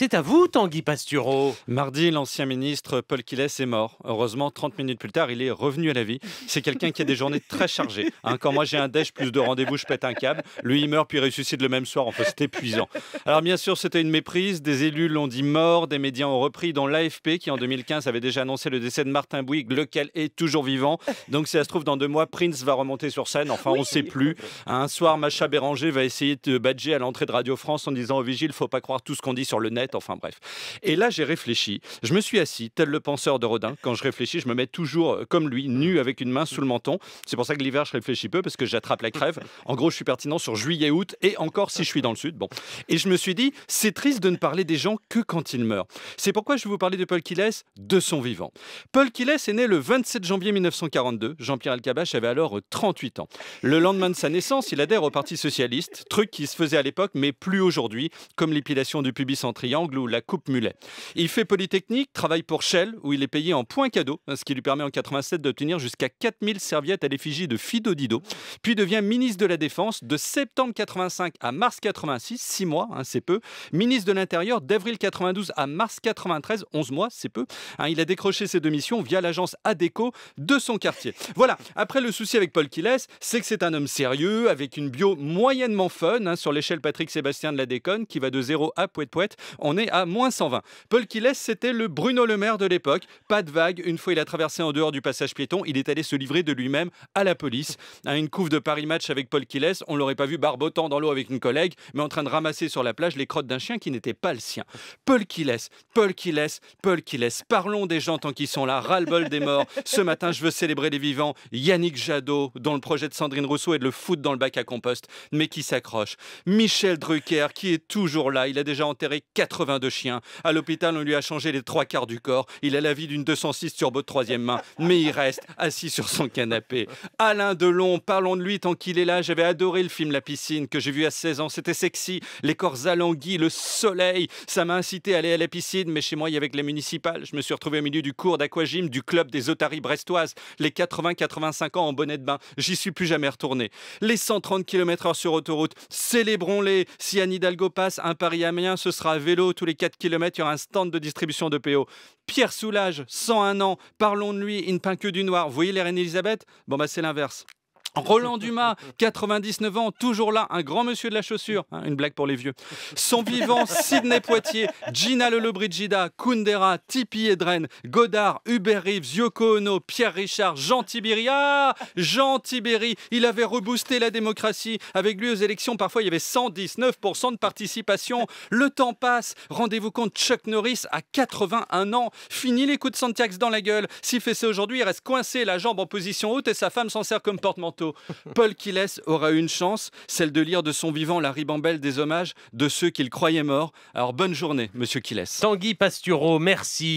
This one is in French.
C'est à vous, Tanguy Pastureau. Mardi, l'ancien ministre Paul Quilès est mort. Heureusement, 30 minutes plus tard, il est revenu à la vie. C'est quelqu'un qui a des journées très chargées. Hein. quand moi j'ai un déj, plus de rendez-vous, je pète un câble. Lui, il meurt puis ressuscite le même soir. Enfin, c'est épuisant. Alors, bien sûr, c'était une méprise. Des élus l'ont dit mort, des médias ont repris, dont l'AFP, qui en 2015 avait déjà annoncé le décès de Martin Bouygues, lequel est toujours vivant. Donc, si ça se trouve, dans deux mois, Prince va remonter sur scène. Enfin, on ne sait plus. Un soir, Macha Béranger va essayer de badger à l'entrée de Radio France en disant au vigile, faut pas croire tout ce qu'on dit sur le net enfin bref. Et là, j'ai réfléchi. Je me suis assis, tel le penseur de Rodin. Quand je réfléchis, je me mets toujours euh, comme lui, nu, avec une main sous le menton. C'est pour ça que l'hiver, je réfléchis peu parce que j'attrape la crève. En gros, je suis pertinent sur juillet, août et encore si je suis dans le sud. Bon. Et je me suis dit, c'est triste de ne parler des gens que quand ils meurent. C'est pourquoi je vais vous parler de Paul Quillès de son vivant. Paul Quillès est né le 27 janvier 1942. Jean-Pierre Alcabache avait alors 38 euh, ans. Le lendemain de sa naissance, il adhère au Parti socialiste, truc qui se faisait à l'époque mais plus aujourd'hui, comme l'épilation du pubis en ou la coupe mulet. Il fait Polytechnique, travaille pour Shell, où il est payé en points cadeaux, ce qui lui permet en 87 d'obtenir jusqu'à 4000 serviettes à l'effigie de Fido Dido, puis devient ministre de la Défense de septembre 85 à mars 86, 6 mois, hein, c'est peu, ministre de l'Intérieur d'avril 92 à mars 93, 11 mois, c'est peu. Hein, il a décroché ses deux missions via l'agence ADECO de son quartier. Voilà, après le souci avec Paul Kiles, c'est que c'est un homme sérieux, avec une bio moyennement fun, hein, sur l'échelle Patrick Sébastien de la déconne, qui va de 0 à poète poète on est à moins 120. Paul Kiles, c'était le Bruno Le Maire de l'époque. Pas de vague. Une fois il a traversé en dehors du passage piéton, il est allé se livrer de lui-même à la police. À une couve de Paris Match avec Paul Kiles, on l'aurait pas vu barbotant dans l'eau avec une collègue, mais en train de ramasser sur la plage les crottes d'un chien qui n'était pas le sien. Paul Kiles, Paul Kiles, Paul Kiles. Parlons des gens tant qu'ils sont là. Ras-le-bol des morts. Ce matin, je veux célébrer les vivants. Yannick Jadot, dont le projet de Sandrine Rousseau est de le foutre dans le bac à compost, mais qui s'accroche. Michel Drucker, qui est toujours là. Il a déjà enterré quatre 82 chiens. À l'hôpital, on lui a changé les trois quarts du corps. Il a la vie d'une 206 turbo de troisième main, mais il reste assis sur son canapé. Alain Delon, parlons de lui tant qu'il est là. J'avais adoré le film La piscine que j'ai vu à 16 ans. C'était sexy. Les corps alanguis, le soleil. Ça m'a incité à aller à la piscine, mais chez moi, il y avait que les municipales, Je me suis retrouvé au milieu du cours d'aquagym du club des otaries brestoises. Les 80-85 ans en bonnet de bain. J'y suis plus jamais retourné. Les 130 km/h sur autoroute, célébrons-les. Si Anne Hidalgo passe un Paris-Amiens, ce sera vélo tous les 4 km, il y aura un stand de distribution de PO. Pierre Soulage, 101 ans, parlons de lui, il ne peint que du noir. Vous voyez les reine Elisabeth Bon, bah, c'est l'inverse. Roland Dumas, 99 ans, toujours là, un grand monsieur de la chaussure, hein, une blague pour les vieux. Son vivant, Sidney Poitier, Gina Lollobrigida, Kundera, Tipi Edren, Godard, Hubert Reeves, Yoko Ono, Pierre Richard, Jean Tibéry. Ah, Jean Tiberi, il avait reboosté la démocratie. Avec lui aux élections, parfois, il y avait 119% de participation. Le temps passe. Rendez-vous compte, Chuck Norris à 81 ans. Fini les coups de Santiax dans la gueule. S'il fait ça aujourd'hui, il reste coincé, la jambe en position haute et sa femme s'en sert comme porte-manteau. Paul Kiles aura une chance, celle de lire de son vivant la ribambelle des hommages de ceux qu'il croyait morts. Alors bonne journée, monsieur Kiles. Tanguy Pastureau, merci.